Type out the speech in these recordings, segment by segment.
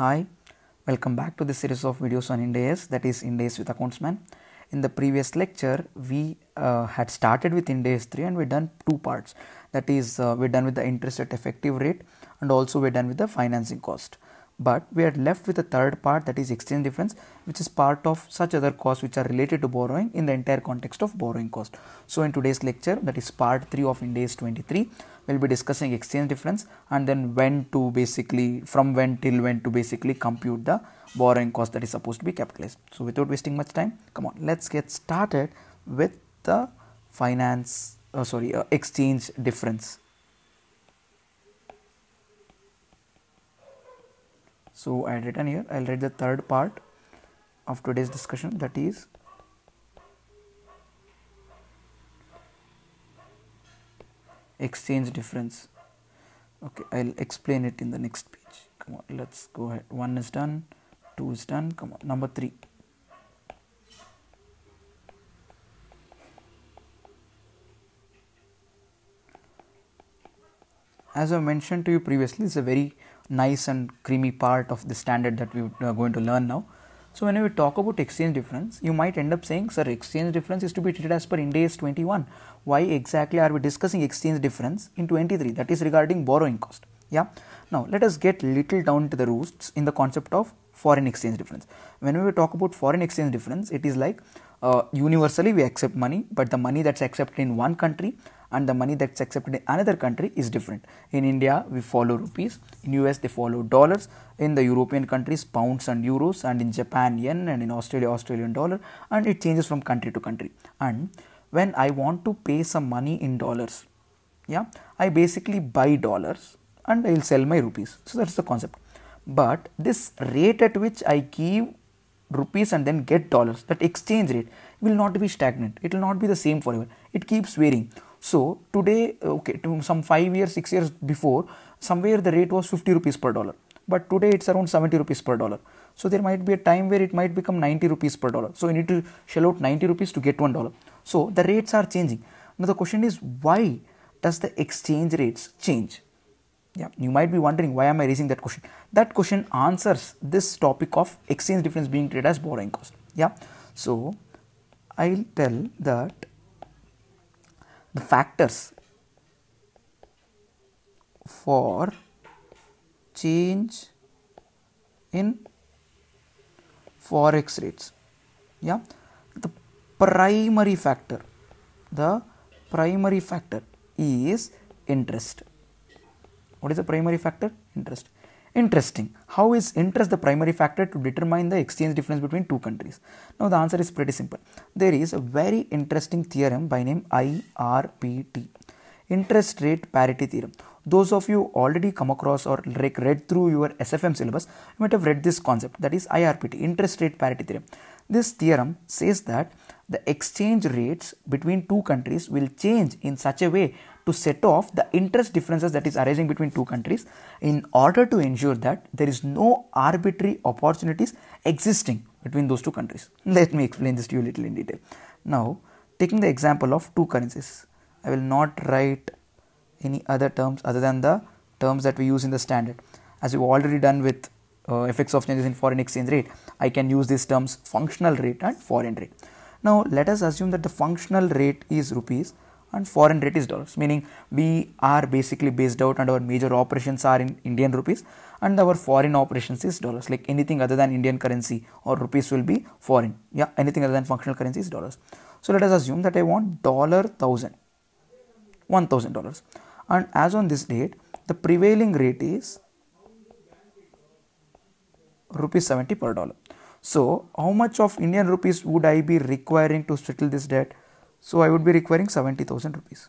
Hi, welcome back to the series of videos on Indes that is Indes with Accountsman. In the previous lecture, we uh, had started with Indes 3 and we done two parts. That is, uh, we're done with the interest rate, effective rate and also we're done with the financing cost but we are left with a third part that is exchange difference which is part of such other costs which are related to borrowing in the entire context of borrowing cost so in today's lecture that is part 3 of index 23 we'll be discussing exchange difference and then when to basically from when till when to basically compute the borrowing cost that is supposed to be capitalized so without wasting much time come on let's get started with the finance uh, sorry uh, exchange difference So I had written here, I'll read the third part of today's discussion that is exchange difference. Okay, I'll explain it in the next page. Come on, let's go ahead. One is done, two is done. Come on, number three. As I mentioned to you previously, it's a very nice and creamy part of the standard that we are going to learn now. So when we talk about exchange difference, you might end up saying, sir, exchange difference is to be treated as per Ind AS 21. Why exactly are we discussing exchange difference in 23? That is regarding borrowing cost. Yeah. Now let us get little down to the roots in the concept of foreign exchange difference. When we talk about foreign exchange difference, it is like uh, universally we accept money, but the money that's accepted in one country and the money that's accepted in another country is different. In India, we follow rupees, in US, they follow dollars, in the European countries, pounds and euros, and in Japan, yen, and in Australia, Australian dollar, and it changes from country to country. And when I want to pay some money in dollars, yeah, I basically buy dollars and I will sell my rupees. So that's the concept. But this rate at which I give rupees and then get dollars, that exchange rate will not be stagnant. It will not be the same forever. It keeps varying. So today, uh, okay, some five years, six years before, somewhere the rate was 50 rupees per dollar, but today it's around 70 rupees per dollar. So there might be a time where it might become 90 rupees per dollar. So you need to shell out 90 rupees to get one dollar. So the rates are changing. Now the question is why does the exchange rates change? Yeah, you might be wondering why am I raising that question? That question answers this topic of exchange difference being treated as borrowing cost. Yeah, so I'll tell that the factors for change in forex rates yeah the primary factor the primary factor is interest what is the primary factor interest Interesting. How is interest the primary factor to determine the exchange difference between two countries? Now the answer is pretty simple. There is a very interesting theorem by name IRPT, interest rate parity theorem. Those of you already come across or read through your SFM syllabus, you might have read this concept that is IRPT, interest rate parity theorem. This theorem says that the exchange rates between two countries will change in such a way to set off the interest differences that is arising between two countries in order to ensure that there is no arbitrary opportunities existing between those two countries. Let me explain this to you a little in detail. Now, taking the example of two currencies, I will not write any other terms other than the terms that we use in the standard. As we've already done with uh, effects of changes in foreign exchange rate, I can use these terms functional rate and foreign rate. Now let us assume that the functional rate is rupees and foreign rate is dollars meaning we are basically based out and our major operations are in Indian rupees and our foreign operations is dollars like anything other than Indian currency or rupees will be foreign yeah anything other than functional currency is dollars. So let us assume that I want dollar thousand one thousand dollars and as on this date the prevailing rate is rupees 70 per dollar so how much of Indian rupees would I be requiring to settle this debt? So I would be requiring 70,000 rupees.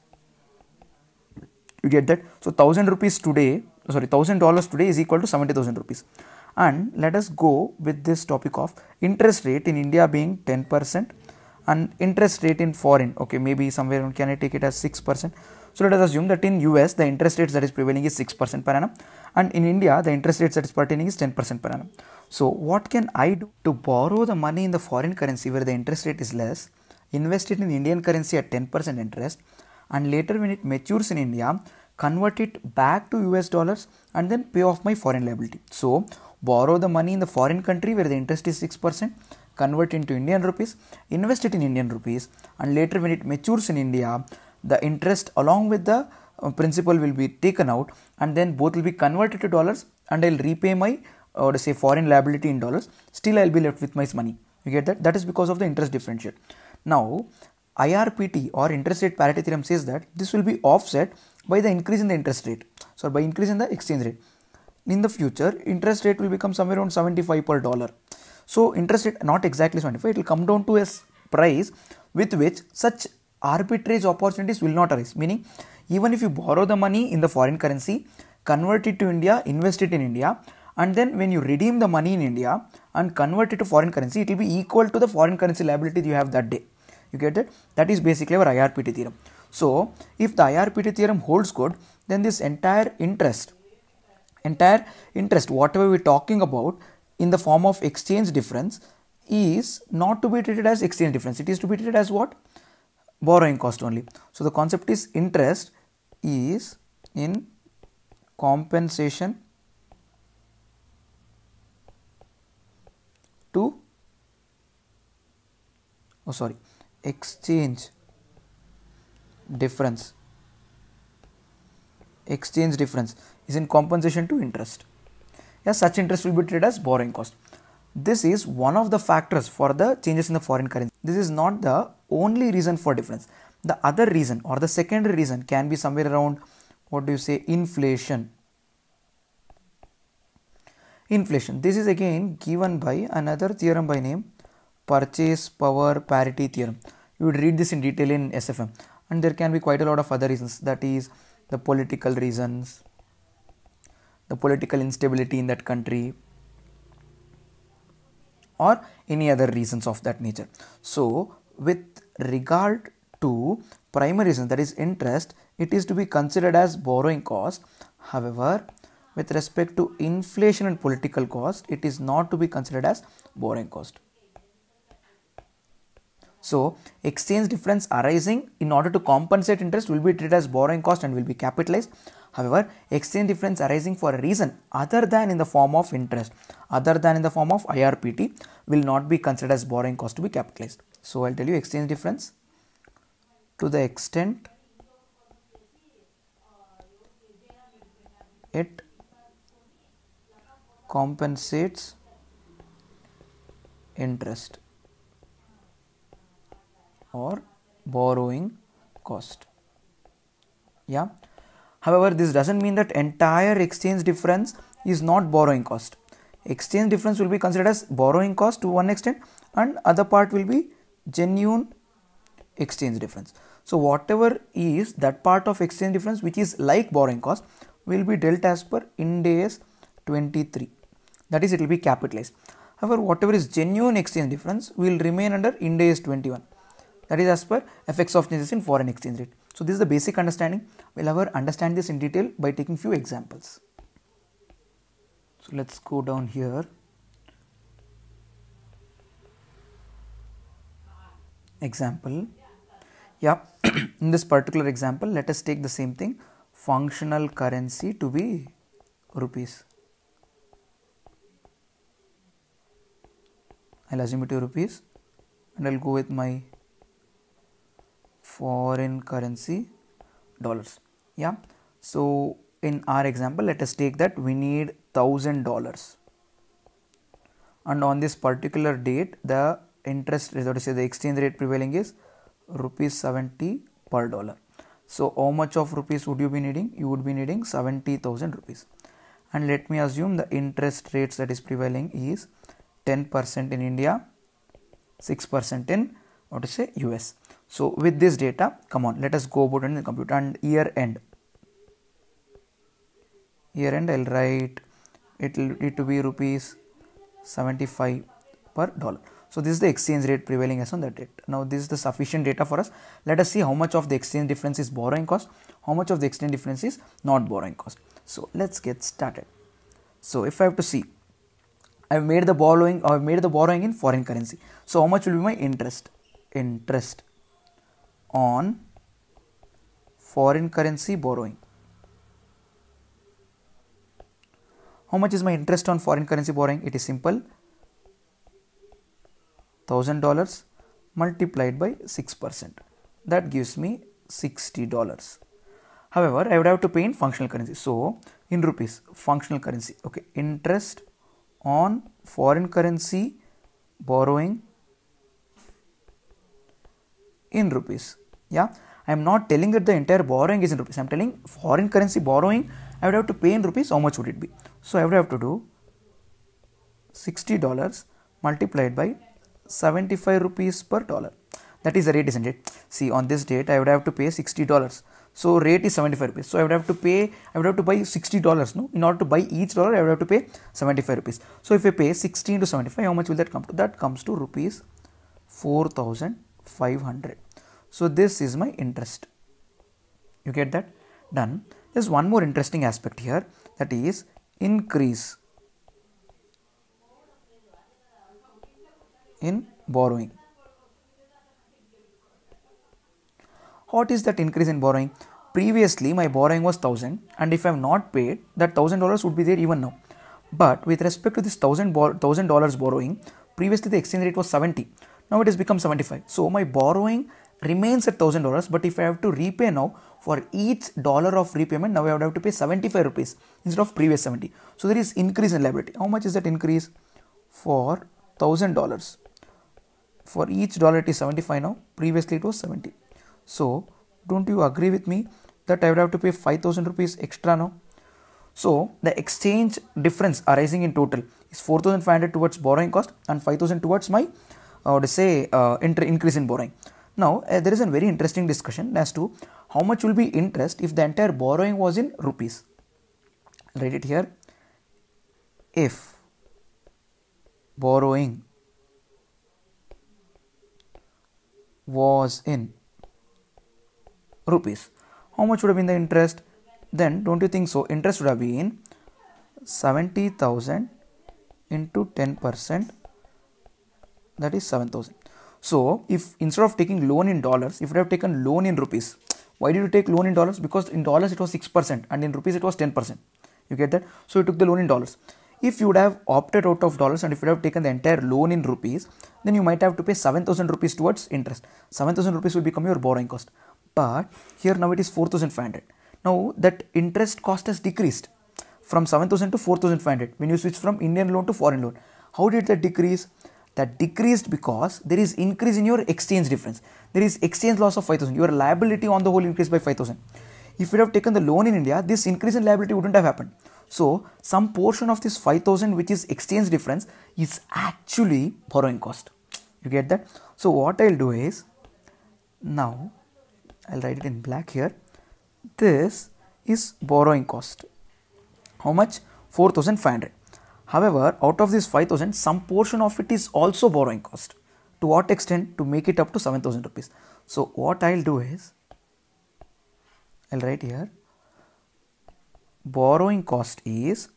You get that? So 1000 rupees today, sorry, $1000 today is equal to 70,000 rupees. And let us go with this topic of interest rate in India being 10% and interest rate in foreign, okay, maybe somewhere can I take it as 6%? So let us assume that in US the interest rates that is prevailing is 6% per annum and in India the interest rates that is pertaining is 10% per annum. So, what can I do to borrow the money in the foreign currency where the interest rate is less, invest it in Indian currency at 10% interest, and later when it matures in India, convert it back to US dollars and then pay off my foreign liability? So, borrow the money in the foreign country where the interest is 6%, convert into Indian rupees, invest it in Indian rupees, and later when it matures in India, the interest along with the uh, principal will be taken out and then both will be converted to dollars and I'll repay my uh, or say foreign liability in dollars, still I'll be left with my money. You get that? That is because of the interest differential. Now, IRPT or interest rate parity theorem says that this will be offset by the increase in the interest rate. So by increase in the exchange rate. In the future, interest rate will become somewhere around 75 per dollar. So interest rate not exactly 75, it will come down to a price with which such arbitrage opportunities will not arise. Meaning, even if you borrow the money in the foreign currency, convert it to India, invest it in India, and then when you redeem the money in India and convert it to foreign currency, it will be equal to the foreign currency liability you have that day. You get it? That is basically our IRPT theorem. So, if the IRPT theorem holds good, then this entire interest, entire interest, whatever we're talking about in the form of exchange difference, is not to be treated as exchange difference. It is to be treated as what? Borrowing cost only. So, the concept is interest is in compensation to oh sorry exchange difference exchange difference is in compensation to interest yeah such interest will be treated as borrowing cost this is one of the factors for the changes in the foreign currency this is not the only reason for difference the other reason or the secondary reason can be somewhere around what do you say inflation inflation. This is again given by another theorem by name purchase power parity theorem. You would read this in detail in SFM, and there can be quite a lot of other reasons that is, the political reasons, the political instability in that country, or any other reasons of that nature. So, with regard to primary reason that is interest, it is to be considered as borrowing cost. However, with respect to inflation and political cost, it is not to be considered as borrowing cost. So, exchange difference arising in order to compensate interest will be treated as borrowing cost and will be capitalized. However, exchange difference arising for a reason other than in the form of interest, other than in the form of IRPT, will not be considered as borrowing cost to be capitalized. So, I'll tell you exchange difference to the extent it compensates interest or borrowing cost. Yeah. However, this doesn't mean that entire exchange difference is not borrowing cost. Exchange difference will be considered as borrowing cost to one extent, and other part will be genuine exchange difference. So, whatever is that part of exchange difference which is like borrowing cost will be dealt as per Ind AS 23 that is it will be capitalized. However, whatever is genuine exchange difference will remain under Ind AS 21 that is as per effects of changes in foreign exchange rate. So, this is the basic understanding. We will however understand this in detail by taking few examples. So, let us go down here. Example. Yeah, in this particular example, let us take the same thing functional currency to be rupees. I'll assume it to rupees and I'll go with my foreign currency dollars yeah so in our example let us take that we need thousand dollars and on this particular date the interest is what to say the exchange rate prevailing is rupees 70 per dollar so how much of rupees would you be needing you would be needing 70000 rupees and let me assume the interest rates that is prevailing is 10% in India, 6% in what to say US. So with this data, come on, let us go about in the computer and year end. Year end, I'll write it will need to be rupees 75 per dollar. So this is the exchange rate prevailing as on that date. Now this is the sufficient data for us. Let us see how much of the exchange difference is borrowing cost, how much of the exchange difference is not borrowing cost. So let's get started. So if I have to see I've made the borrowing I've made the borrowing in foreign currency. So how much will be my interest? Interest on foreign currency borrowing. How much is my interest on foreign currency borrowing? It is simple. Thousand dollars multiplied by six percent. That gives me sixty dollars. However, I would have to pay in functional currency. So in rupees, functional currency. Okay, interest on foreign currency borrowing in rupees. Yeah, I am not telling that the entire borrowing is in rupees. I am telling foreign currency borrowing, I would have to pay in rupees. How much would it be? So I would have to do $60 multiplied by 75 rupees per dollar. That is the rate, isn't it? See, on this date, I would have to pay $60. So rate is 75 rupees. So I would have to pay, I would have to buy 60 dollars. No, in order to buy each dollar, I would have to pay 75 rupees. So if I pay 16 to 75, how much will that come to? That comes to rupees 4500. So this is my interest. You get that? Done. There's one more interesting aspect here that is increase in borrowing. What is that increase in borrowing? Previously, my borrowing was 1000, and if I have not paid, that $1000 would be there even now. But with respect to this $1000 borrowing, previously the exchange rate was 70. Now it has become 75. So my borrowing remains at $1000, but if I have to repay now, for each dollar of repayment, now I would have to pay 75 rupees instead of previous 70. So there is increase in liability. How much is that increase? For $1000. For each dollar it is 75 now, previously it was 70. So, don't you agree with me that I would have to pay 5000 rupees extra now? So, the exchange difference arising in total is 4500 towards borrowing cost and 5000 towards my, or uh, to say, uh, inter- increase in borrowing. Now, uh, there is a very interesting discussion as to how much will be interest if the entire borrowing was in rupees. I'll write it here. If borrowing was in rupees. How much would have been the interest? Then don't you think so? Interest would have been 70,000 into 10% that is 7,000. So if instead of taking loan in dollars, if you have taken loan in rupees, why did you take loan in dollars? Because in dollars it was 6% and in rupees it was 10%. You get that? So you took the loan in dollars. If you would have opted out of dollars and if you would have taken the entire loan in rupees, then you might have to pay 7000 rupees towards interest. 7000 rupees will become your borrowing cost but here now it is 4500 now that interest cost has decreased from 7000 to 4500 when you switch from indian loan to foreign loan how did that decrease that decreased because there is increase in your exchange difference there is exchange loss of 5000 your liability on the whole increased by 5000 if you have taken the loan in india this increase in liability wouldn't have happened so some portion of this 5000 which is exchange difference is actually borrowing cost you get that so what i'll do is now I'll write it in black here. This is borrowing cost. How much? 4500. However, out of this 5000, some portion of it is also borrowing cost. To what extent? To make it up to 7000 rupees. So, what I'll do is, I'll write here borrowing cost is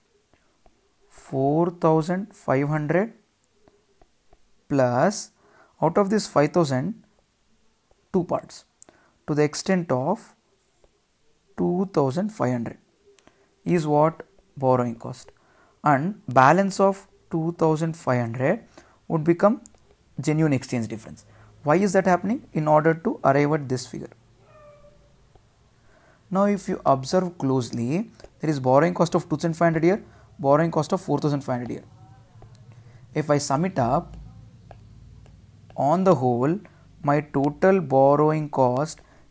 4500 plus out of this 5000 two parts to the extent of 2500 is what borrowing cost and balance of 2500 would become genuine exchange difference why is that happening in order to arrive at this figure now if you observe closely there is borrowing cost of 2500 here borrowing cost of 4500 here if i sum it up on the whole my total borrowing cost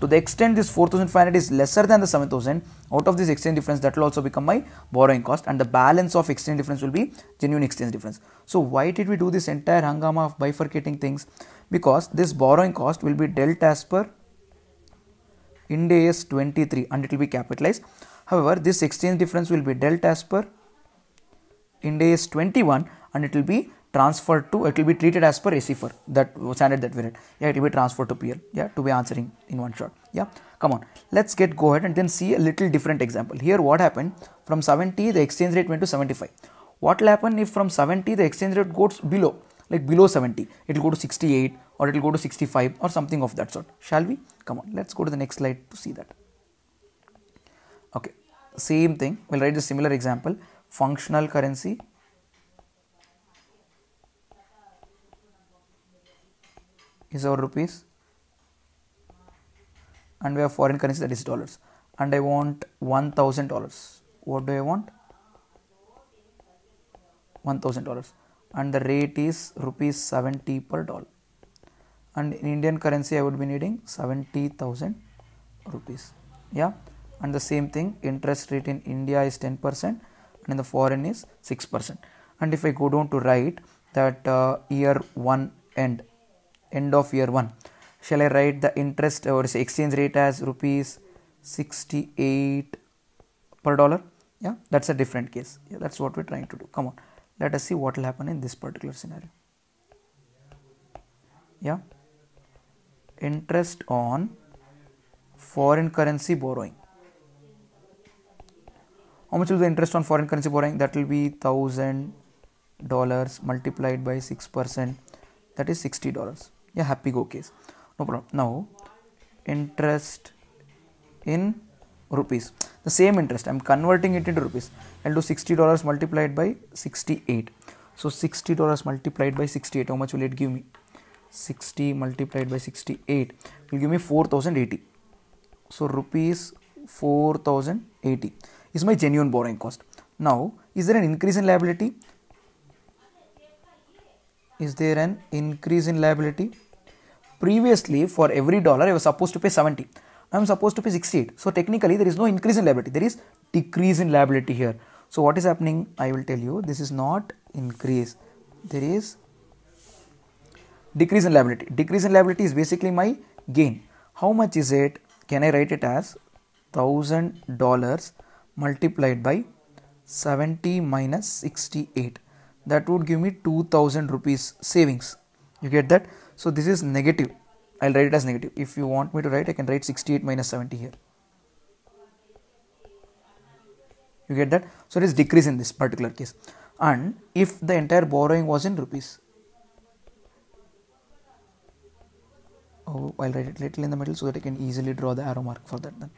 to the extent this 4500 is lesser than the 7000 out of this exchange difference that will also become my borrowing cost and the balance of exchange difference will be genuine exchange difference so why did we do this entire hangama of bifurcating things because this borrowing cost will be dealt as per Ind AS 23 and it will be capitalized however this exchange difference will be dealt as per Ind AS 21 and it will be transferred to it will be treated as per ACFER that standard that we read. Yeah, it will be transferred to PL. Yeah, to be answering in one shot. Yeah, come on. Let's get go ahead and then see a little different example. Here, what happened from 70 the exchange rate went to 75. What will happen if from 70 the exchange rate goes below, like below 70? It will go to 68 or it will go to 65 or something of that sort. Shall we? Come on. Let's go to the next slide to see that. Okay, same thing. We'll write a similar example. Functional currency is our rupees and we have foreign currency that is dollars and I want one thousand dollars. What do I want? One thousand dollars and the rate is rupees 70 per dollar and in Indian currency I would be needing 70,000 rupees yeah and the same thing interest rate in India is 10 percent and in the foreign is 6 percent and if I go down to write that uh, year 1 end end of year 1 shall i write the interest or uh, exchange rate as rupees 68 per dollar yeah that's a different case yeah, that's what we're trying to do come on let us see what will happen in this particular scenario yeah interest on foreign currency borrowing how much will the interest on foreign currency borrowing that will be thousand dollars multiplied by 6% that is 60 dollars yeah happy go case no problem now interest in rupees the same interest i'm converting it into rupees i'll do 60 dollars multiplied by 68 so 60 dollars multiplied by 68 how much will it give me 60 multiplied by 68 will give me 4080 so rupees 4080 is my genuine borrowing cost now is there an increase in liability is there an increase in liability previously for every dollar I was supposed to pay 70. I'm supposed to pay 68. So technically there is no increase in liability. There is decrease in liability here. So what is happening? I will tell you. This is not increase. There is decrease in liability. Decrease in liability is basically my gain. How much is it? Can I write it as thousand dollars multiplied by 70 minus 68? That would give me 2000 rupees savings. You get that? So this is negative. I'll write it as negative. If you want me to write, I can write 68 minus 70 here. You get that? So it is decrease in this particular case. And if the entire borrowing was in rupees, oh, I'll write it little in the middle so that I can easily draw the arrow mark for that then.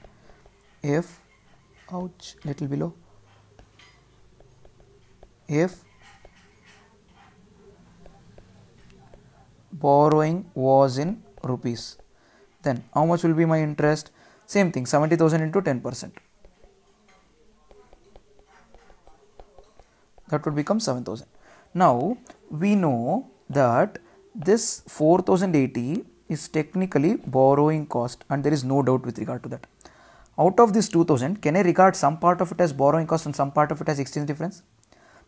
If, ouch, little below. If borrowing was in rupees then how much will be my interest same thing 70000 into 10% that would become 7000 now we know that this 4080 is technically borrowing cost and there is no doubt with regard to that out of this 2000 can i regard some part of it as borrowing cost and some part of it as exchange difference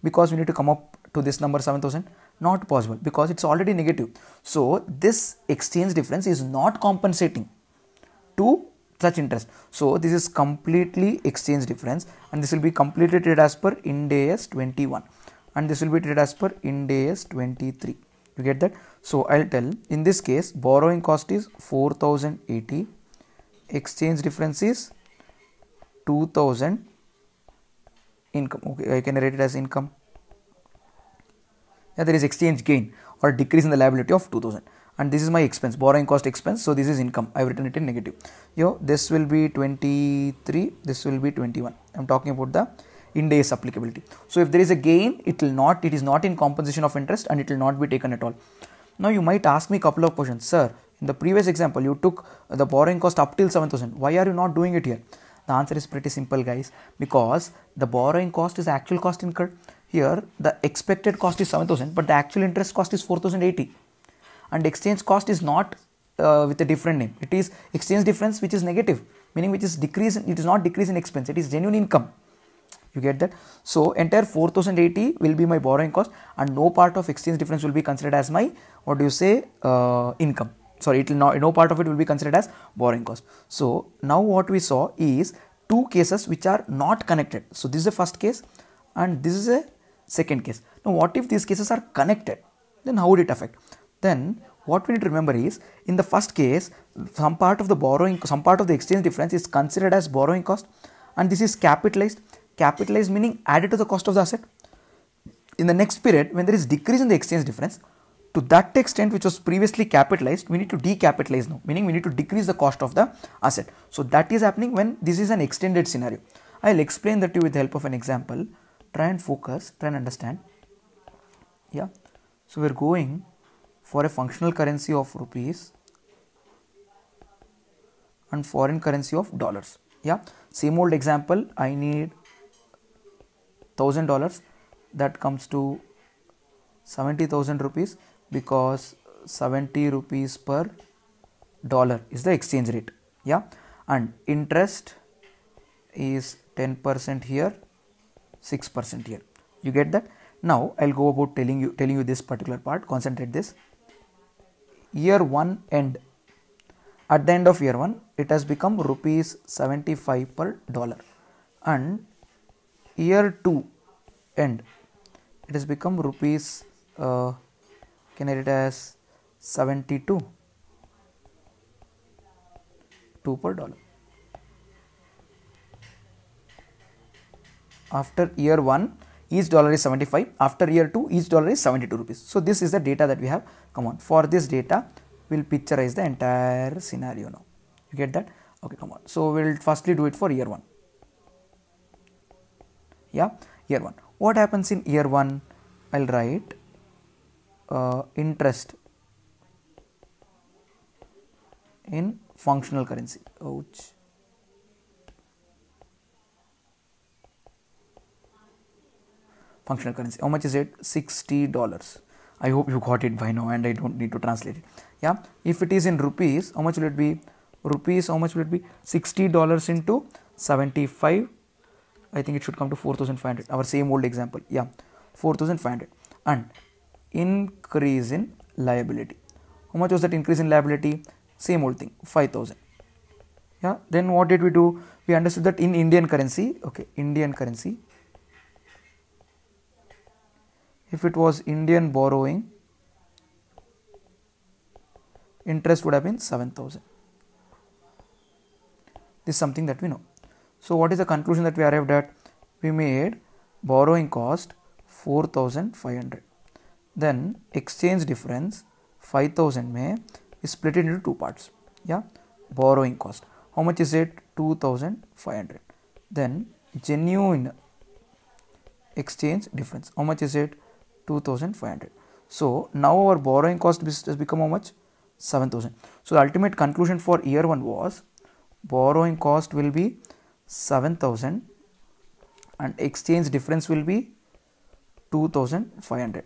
because we need to come up to this number 7000 not possible because it's already negative so this exchange difference is not compensating to such interest so this is completely exchange difference and this will be completely treated as per ind as 21 and this will be treated as per ind as 23 you get that so i'll tell in this case borrowing cost is 4080 exchange difference is 2000 income okay i can write it as income there is exchange gain or decrease in the liability of 2000 and this is my expense borrowing cost expense so this is income i've written it in negative yo this will be 23 this will be 21 i'm talking about the ind applicability so if there is a gain it will not it is not in compensation of interest and it will not be taken at all now you might ask me a couple of questions sir in the previous example you took the borrowing cost up till 7000 why are you not doing it here the answer is pretty simple guys because the borrowing cost is actual cost incurred here the expected cost is 7000 but the actual interest cost is 4080 and exchange cost is not uh, with a different name. It is exchange difference which is negative meaning which is decrease it is not decrease in expense it is genuine income. You get that? So entire 4080 will be my borrowing cost and no part of exchange difference will be considered as my what do you say uh, income sorry it will not no part of it will be considered as borrowing cost so now what we saw is two cases which are not connected so this is the first case and this is a second case. Now, what if these cases are connected? Then how would it affect? Then what we need to remember is in the first case, some part of the borrowing, some part of the exchange difference is considered as borrowing cost, and this is capitalized. Capitalized meaning added to the cost of the asset. In the next period, when there is decrease in the exchange difference, to that extent which was previously capitalized, we need to decapitalize now, meaning we need to decrease the cost of the asset. So that is happening when this is an extended scenario. I'll explain that to you with the help of an example try and focus try and understand yeah so we're going for a functional currency of rupees and foreign currency of dollars yeah same old example i need thousand dollars that comes to 70000 rupees because 70 rupees per dollar is the exchange rate yeah and interest is 10% here 6% here. You get that? Now I'll go about telling you telling you this particular part. Concentrate this. Year 1 end. At the end of year 1, it has become rupees 75 per dollar. And year 2 end, it has become rupees uh, can I write as 72 2 per dollar. after year 1 each dollar is 75 after year 2 each dollar is 72 rupees so this is the data that we have come on for this data we'll picturize the entire scenario now you get that okay come on so we'll firstly do it for year 1 yeah year 1 what happens in year 1 i'll write uh, interest in functional currency ouch functional currency how much is it 60 dollars i hope you got it by now and i don't need to translate it yeah if it is in rupees how much will it be rupees how much will it be 60 dollars into 75 i think it should come to 4500 our same old example yeah 4500 and increase in liability how much was that increase in liability same old thing 5000 yeah then what did we do we understood that in indian currency okay indian currency if it was Indian borrowing, interest would have been 7000. This is something that we know. So, what is the conclusion that we arrived at? We made borrowing cost 4500. Then, exchange difference 5000 may is split into two parts. Yeah, borrowing cost. How much is it? 2500. Then, genuine exchange difference. How much is it? 2500 so now our borrowing cost has become how much 7000 so the ultimate conclusion for year 1 was borrowing cost will be 7000 and exchange difference will be 2500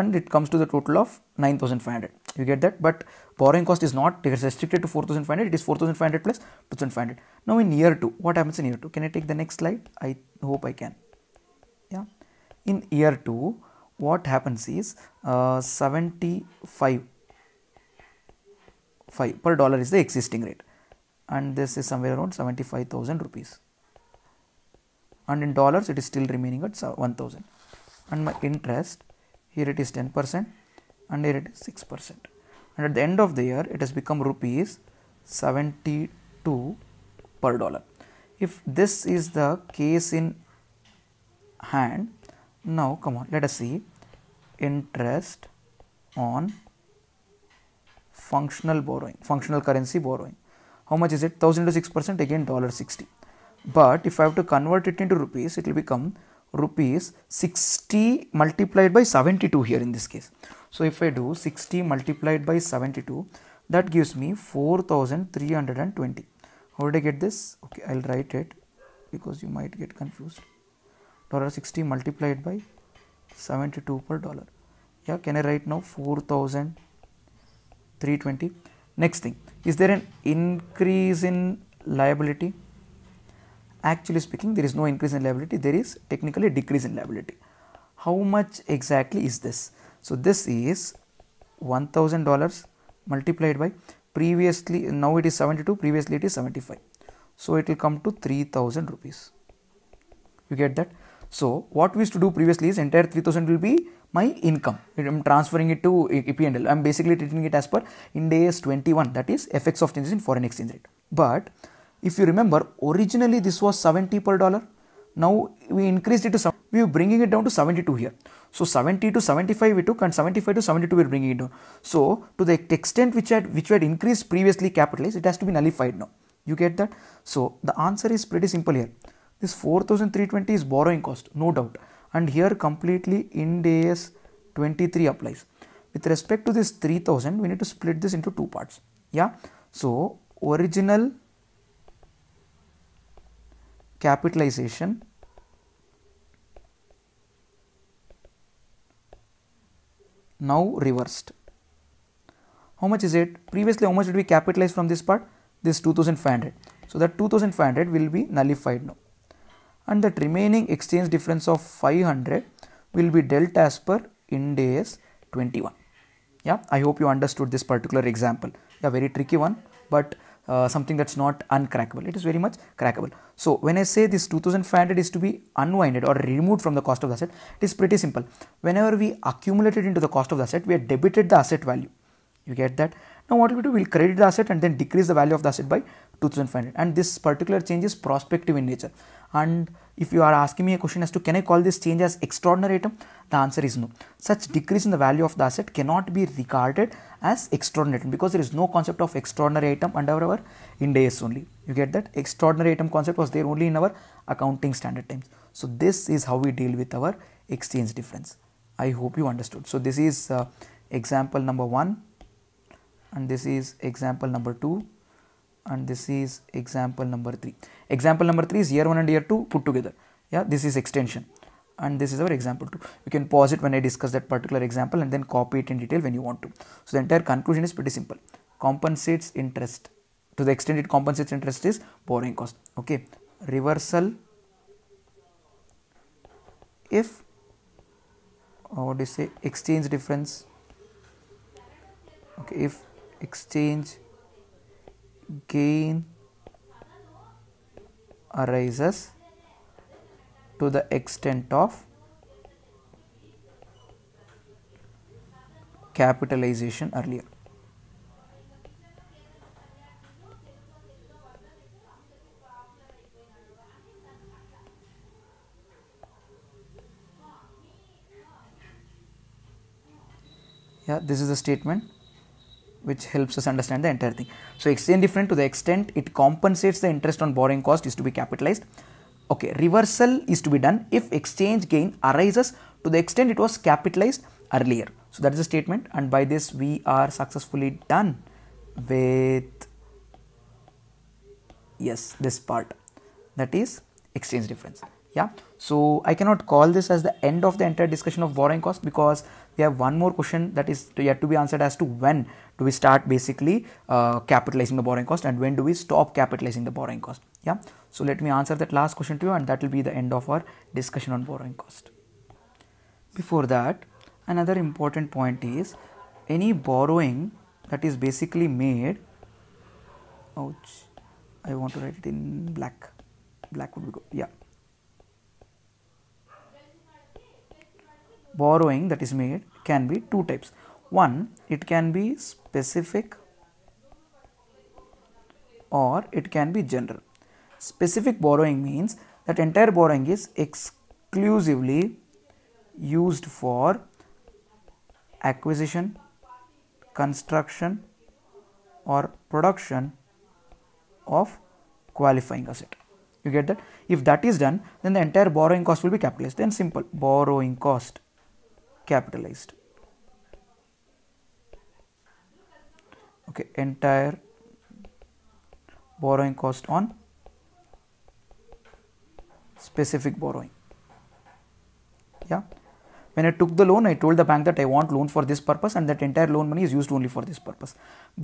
and it comes to the total of 9500 you get that but borrowing cost is not restricted to 4500 it is 4500 plus 2500 now in year 2 what happens in year 2 can i take the next slide i hope i can yeah in year 2 what happens is uh, 75 5 per dollar is the existing rate and this is somewhere around 75000 rupees and in dollars it is still remaining at 1000 and my interest here it is 10% and here it is 6% and at the end of the year it has become rupees 72 per dollar if this is the case in hand now come on let us see interest on functional borrowing, functional currency borrowing. How much is it? 1000 to 6% again dollar 60. But if I have to convert it into rupees, it will become rupees 60 multiplied by 72 here in this case. So if I do 60 multiplied by 72, that gives me 4320. How did I get this? Okay, I'll write it because you might get confused dollar 60 multiplied by 72 per dollar yeah can i write now 4320 next thing is there an increase in liability actually speaking there is no increase in liability there is technically a decrease in liability how much exactly is this so this is $1000 multiplied by previously now it is 72 previously it is 75 so it will come to 3000 rupees you get that so what we used to do previously is entire 3000 will be my income. I'm transferring it to p I'm basically treating it as per Ind AS 21 that is FX of changes in foreign exchange rate. But if you remember originally this was 70 per dollar. Now we increased it to some, we are bringing it down to 72 here. So 70 to 75 we took and 75 to 72 we are bringing it down. So to the extent which had which had increased previously capitalized it has to be nullified now. You get that? So the answer is pretty simple here this 4320 is borrowing cost no doubt and here completely in days 23 applies with respect to this 3000 we need to split this into two parts yeah so original capitalization now reversed how much is it previously how much did we capitalize from this part this 2500 so that 2500 will be nullified now and that remaining exchange difference of 500 will be dealt as per Ind AS 21. Yeah, I hope you understood this particular example. A yeah, very tricky one, but uh, something that's not uncrackable. It is very much crackable. So when I say this 2500 is to be unwinded or removed from the cost of the asset, it is pretty simple. Whenever we accumulated into the cost of the asset, we are debited the asset value. You get that? Now what we'll do, we'll credit the asset and then decrease the value of the asset by 2500 and this particular change is prospective in nature. And if you are asking me a question as to can I call this change as extraordinary item, the answer is no. Such decrease in the value of the asset cannot be regarded as extraordinary item because there is no concept of extraordinary item under our index only. You get that? Extraordinary item concept was there only in our accounting standard times. So this is how we deal with our exchange difference. I hope you understood. So this is uh, example number one and this is example number 2 and this is example number 3 example number 3 is year 1 and year 2 put together yeah this is extension and this is our example 2 you can pause it when i discuss that particular example and then copy it in detail when you want to so the entire conclusion is pretty simple compensates interest to the extent it compensates interest is borrowing cost okay reversal if or what do you say exchange difference okay if exchange gain arises to the extent of capitalization earlier. Yeah, this is the statement which helps us understand the entire thing. So exchange difference to the extent it compensates the interest on borrowing cost is to be capitalized. Okay, reversal is to be done if exchange gain arises to the extent it was capitalized earlier. So that is the statement and by this we are successfully done with yes this part that is exchange difference. Yeah. So I cannot call this as the end of the entire discussion of borrowing cost because we have one more question that is yet to be answered as to when do we start basically uh, capitalizing the borrowing cost and when do we stop capitalizing the borrowing cost. Yeah. So let me answer that last question to you and that will be the end of our discussion on borrowing cost. Before that, another important point is any borrowing that is basically made. Ouch. I want to write it in black. Black would be good. Yeah. borrowing that is made can be two types. One, it can be specific or it can be general. Specific borrowing means that entire borrowing is exclusively used for acquisition, construction or production of qualifying asset. You get that? If that is done, then the entire borrowing cost will be capitalized. Then simple borrowing cost capitalized okay entire borrowing cost on specific borrowing yeah when i took the loan i told the bank that i want loan for this purpose and that entire loan money is used only for this purpose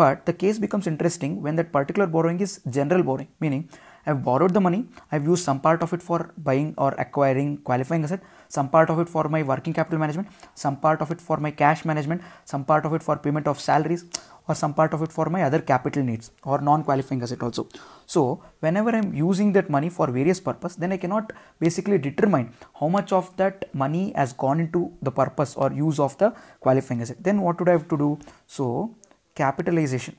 but the case becomes interesting when that particular borrowing is general borrowing meaning i've borrowed the money i've used some part of it for buying or acquiring qualifying asset some part of it for my working capital management some part of it for my cash management some part of it for payment of salaries or some part of it for my other capital needs or non-qualifying asset also so whenever i'm using that money for various purpose then i cannot basically determine how much of that money has gone into the purpose or use of the qualifying asset then what would i have to do so capitalization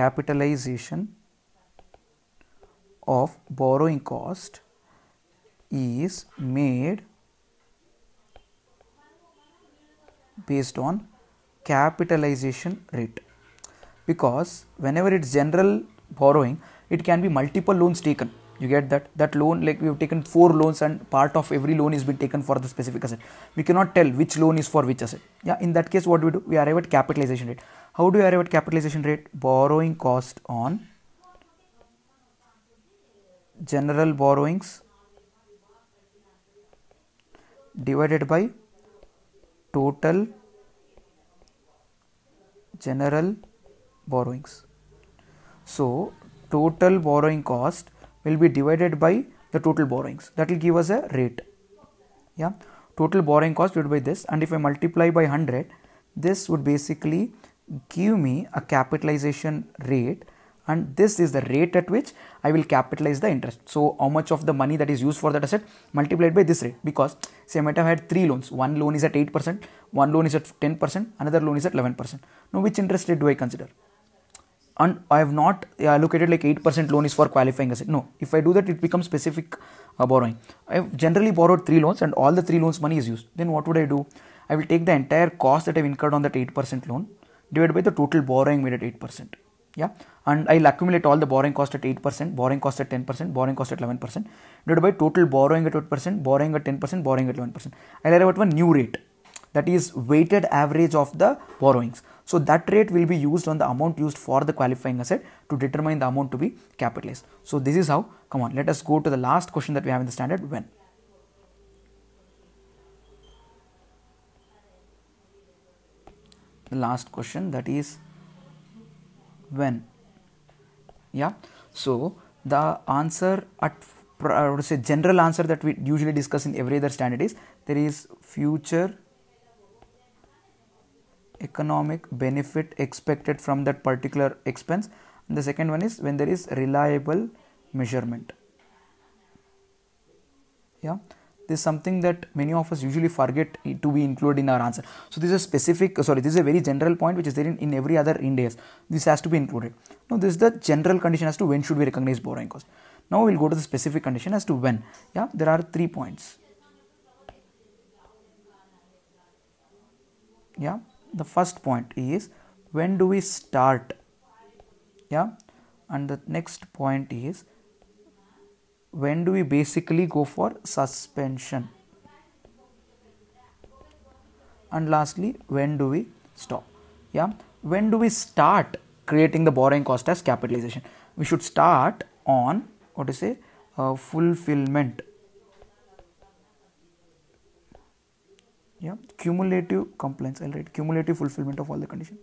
capitalization of borrowing cost is made based on capitalization rate because whenever it's general borrowing it can be multiple loans taken you get that that loan like we have taken four loans and part of every loan is been taken for the specific asset we cannot tell which loan is for which asset yeah in that case what do we do we arrive at capitalization rate how do we arrive at capitalization rate borrowing cost on general borrowings divided by total general borrowings. So, total borrowing cost will be divided by the total borrowings that will give us a rate. Yeah, total borrowing cost divided by this, and if I multiply by 100, this would basically give me a capitalization rate and this is the rate at which I will capitalize the interest. So how much of the money that is used for that asset multiplied by this rate because say I might have had three loans. One loan is at 8%, one loan is at 10%, another loan is at 11%. Now which interest rate do I consider? And I have not allocated like 8% loan is for qualifying asset. No, if I do that, it becomes specific uh, borrowing. I have generally borrowed three loans and all the three loans money is used. Then what would I do? I will take the entire cost that I've incurred on that 8% loan divided by the total borrowing made at 8%. Yeah and I'll accumulate all the borrowing cost at 8%, borrowing cost at 10%, borrowing cost at 11%, divided by total borrowing at 8%, borrowing at 10%, borrowing at 11%. I'll arrive at one new rate that is weighted average of the borrowings. So that rate will be used on the amount used for the qualifying asset to determine the amount to be capitalized. So this is how, come on, let us go to the last question that we have in the standard when. The last question that is when yeah so the answer at I would say general answer that we usually discuss in every other standard is there is future economic benefit expected from that particular expense and the second one is when there is reliable measurement yeah this is something that many of us usually forget to be included in our answer. So this is a specific, uh, sorry, this is a very general point which is there in, in every other index. This has to be included. Now this is the general condition as to when should we recognize borrowing cost. Now we'll go to the specific condition as to when. Yeah, there are three points. Yeah, the first point is when do we start? Yeah, and the next point is when do we basically go for suspension and lastly when do we stop yeah when do we start creating the borrowing cost as capitalization we should start on what to say uh, fulfillment yeah cumulative compliance i'll write cumulative fulfillment of all the condition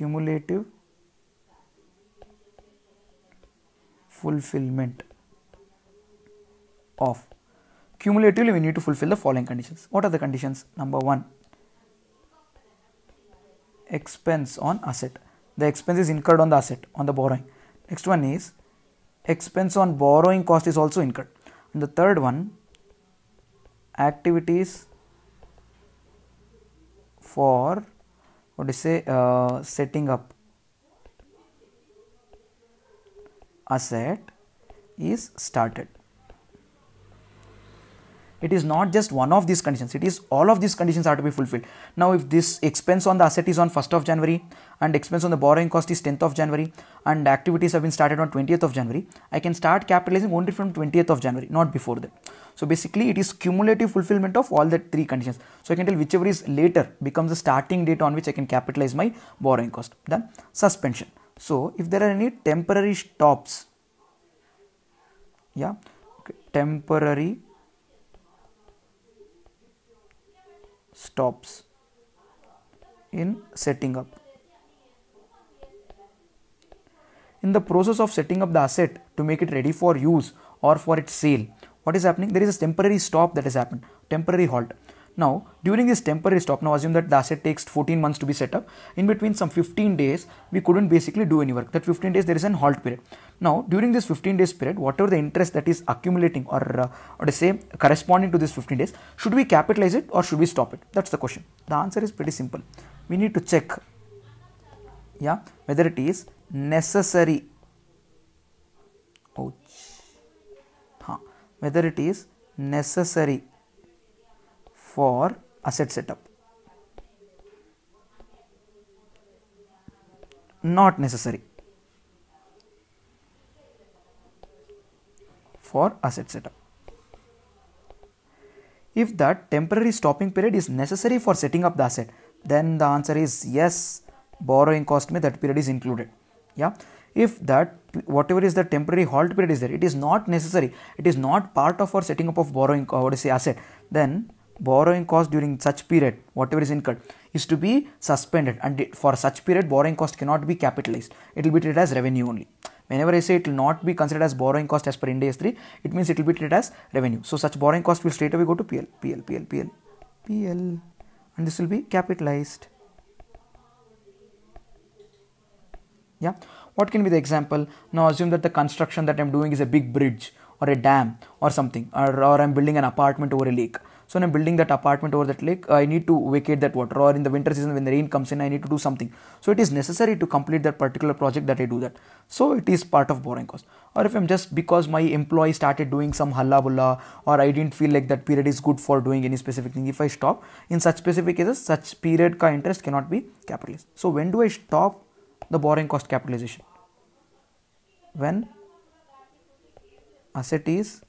cumulative fulfillment of. Cumulatively, we need to fulfill the following conditions. What are the conditions? Number one, expense on asset. The expense is incurred on the asset, on the borrowing. Next one is expense on borrowing cost is also incurred. And the third one, activities for what do you say uh, setting up asset is started it is not just one of these conditions it is all of these conditions are to be fulfilled now if this expense on the asset is on 1st of january and expense on the borrowing cost is 10th of january and activities have been started on 20th of january i can start capitalizing only from 20th of january not before that so basically it is cumulative fulfillment of all the three conditions so i can tell whichever is later becomes the starting date on which i can capitalize my borrowing cost then suspension so if there are any temporary stops yeah okay, temporary stops in setting up. In the process of setting up the asset to make it ready for use or for its sale, what is happening? There is a temporary stop that has happened, temporary halt. Now, during this temporary stop, now assume that the asset takes 14 months to be set up. In between some 15 days, we couldn't basically do any work. That 15 days, there is an halt period. Now, during this 15 days period, whatever the interest that is accumulating or, uh, or to say corresponding to this 15 days, should we capitalize it or should we stop it? That's the question. The answer is pretty simple. We need to check, yeah, whether it is necessary. Oh, Huh. Whether it is necessary for asset setup. Not necessary for asset setup. If that temporary stopping period is necessary for setting up the asset, then the answer is yes, borrowing cost me that period is included. Yeah, if that whatever is the temporary halt period is there, it is not necessary, it is not part of our setting up of borrowing or say asset, then borrowing cost during such period, whatever is incurred, is to be suspended and for such period borrowing cost cannot be capitalized. It will be treated as revenue only. Whenever I say it will not be considered as borrowing cost as per Ind AS 3, it means it will be treated as revenue. So such borrowing cost will straight away go to PL, PL, PL, PL, PL and this will be capitalized. Yeah. What can be the example? Now assume that the construction that I'm doing is a big bridge or a dam or something or, or I'm building an apartment over a lake. So when I'm building that apartment over that lake, I need to vacate that water. Or in the winter season, when the rain comes in, I need to do something. So it is necessary to complete that particular project that I do that. So it is part of borrowing cost. Or if I'm just because my employee started doing some halla or I didn't feel like that period is good for doing any specific thing. If I stop, in such specific cases, such period ka interest cannot be capitalized. So when do I stop the borrowing cost capitalization? When asset is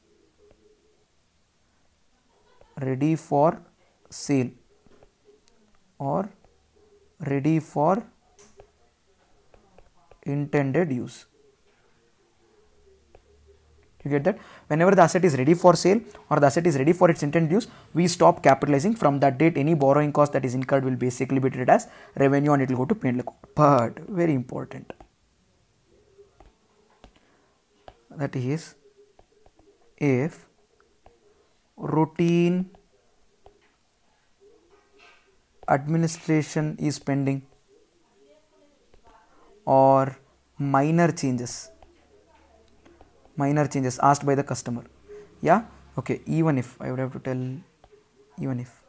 ready for sale or ready for intended use you get that whenever the asset is ready for sale or the asset is ready for its intended use we stop capitalizing from that date any borrowing cost that is incurred will basically be treated as revenue and it will go to p&l but very important that is if routine administration is pending or minor changes minor changes asked by the customer yeah okay even if i would have to tell even if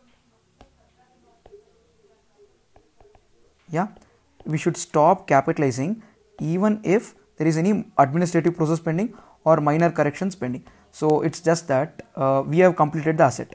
yeah we should stop capitalizing even if there is any administrative process pending or minor corrections pending so, it is just that uh, we have completed the asset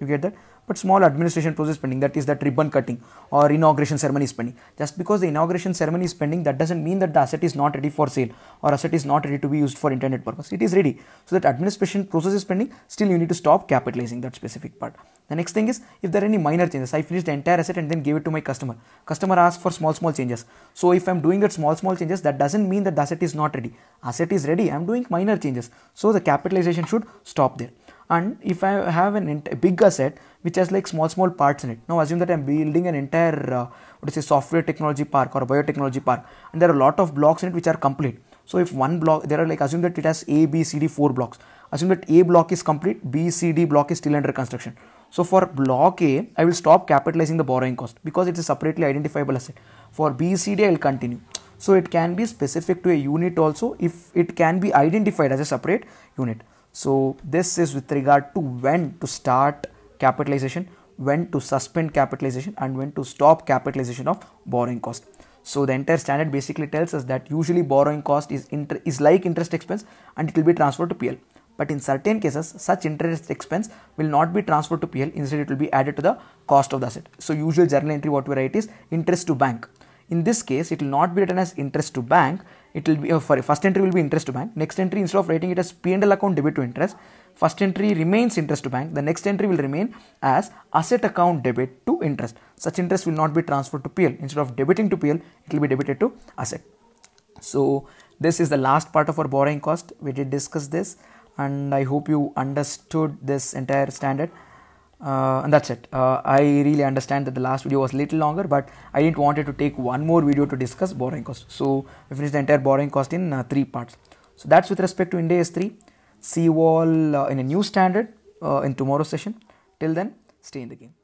you get that but small administration process pending that is that ribbon cutting or inauguration ceremony is pending just because the inauguration ceremony is pending that doesn't mean that the asset is not ready for sale or asset is not ready to be used for intended purpose it is ready so that administration process is pending still you need to stop capitalizing that specific part the next thing is if there are any minor changes i finished the entire asset and then gave it to my customer customer asks for small small changes so if i'm doing that small small changes that doesn't mean that the asset is not ready asset is ready i'm doing minor changes so the capitalization should stop there and if i have an ent- big asset which has like small small parts in it now assume that i'm building an entire uh, what is a software technology park or biotechnology park and there are a lot of blocks in it which are complete so if one block there are like assume that it has a b c d four blocks assume that a block is complete b c d block is still under construction so for block A, I will stop capitalizing the borrowing cost because it's a separately identifiable asset. For B, C, D, I'll continue. So it can be specific to a unit also if it can be identified as a separate unit. So this is with regard to when to start capitalization, when to suspend capitalization and when to stop capitalization of borrowing cost. So the entire standard basically tells us that usually borrowing cost is inter- is like interest expense and it will be transferred to PL. But in certain cases, such interest expense will not be transferred to PL. Instead, it will be added to the cost of the asset. So usual journal entry what we write is interest to bank. In this case, it will not be written as interest to bank it will be uh, oh, for first entry will be interest to bank next entry instead of writing it as P/L account debit to interest first entry remains interest to bank the next entry will remain as asset account debit to interest such interest will not be transferred to pl instead of debiting to pl it will be debited to asset so this is the last part of our borrowing cost we did discuss this and i hope you understood this entire standard uh, and that's it. Uh, I really understand that the last video was a little longer, but I didn't want it to take one more video to discuss borrowing cost. So we finished the entire borrowing cost in uh, three parts. So that's with respect to India s 3. See you all uh, in a new standard uh, in tomorrow's session. Till then, stay in the game.